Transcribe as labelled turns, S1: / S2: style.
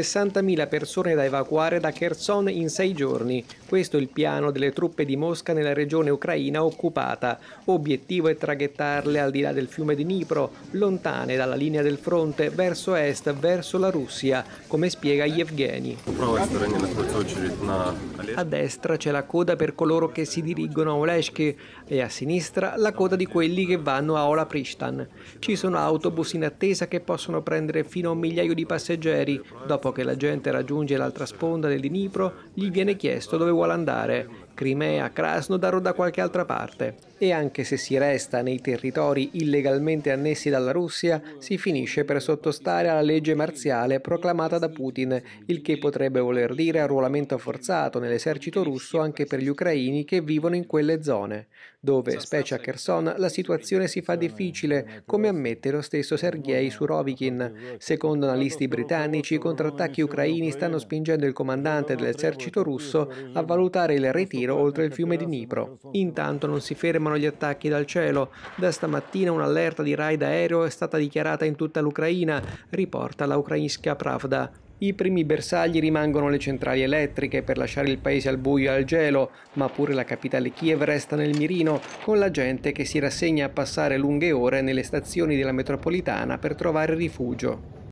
S1: 60.000 persone da evacuare da Kherson in sei giorni. Questo è il piano delle truppe di Mosca nella regione ucraina occupata. Obiettivo è traghettarle al di là del fiume di Dnipro, lontane dalla linea del fronte, verso est, verso la Russia, come spiega Yevgeny. A destra c'è la coda per coloro che si dirigono a Oleshki e a sinistra la coda di quelli che vanno a Ola Pristan. Ci sono autobus in attesa che possono prendere fino a un migliaio di passeggeri. Dopo Dopo che la gente raggiunge l'altra sponda del Dnipro, gli viene chiesto dove vuole andare Crimea, Krasnodar o da qualche altra parte. E anche se si resta nei territori illegalmente annessi dalla Russia, si finisce per sottostare alla legge marziale proclamata da Putin, il che potrebbe voler dire arruolamento forzato nell'esercito russo anche per gli ucraini che vivono in quelle zone, dove, specie a Kherson, la situazione si fa difficile, come ammette lo stesso Sergei Surovikin. Secondo analisti britannici, i contrattacchi ucraini stanno spingendo il comandante dell'esercito russo a valutare il ritiro Nero oltre il fiume di Dnipro. Intanto non si fermano gli attacchi dal cielo. Da stamattina un'allerta di raid aereo è stata dichiarata in tutta l'Ucraina, riporta la Ukrainska Pravda. I primi bersagli rimangono le centrali elettriche per lasciare il paese al buio e al gelo, ma pure la capitale Kiev resta nel mirino, con la gente che si rassegna a passare lunghe ore nelle stazioni della metropolitana per trovare rifugio.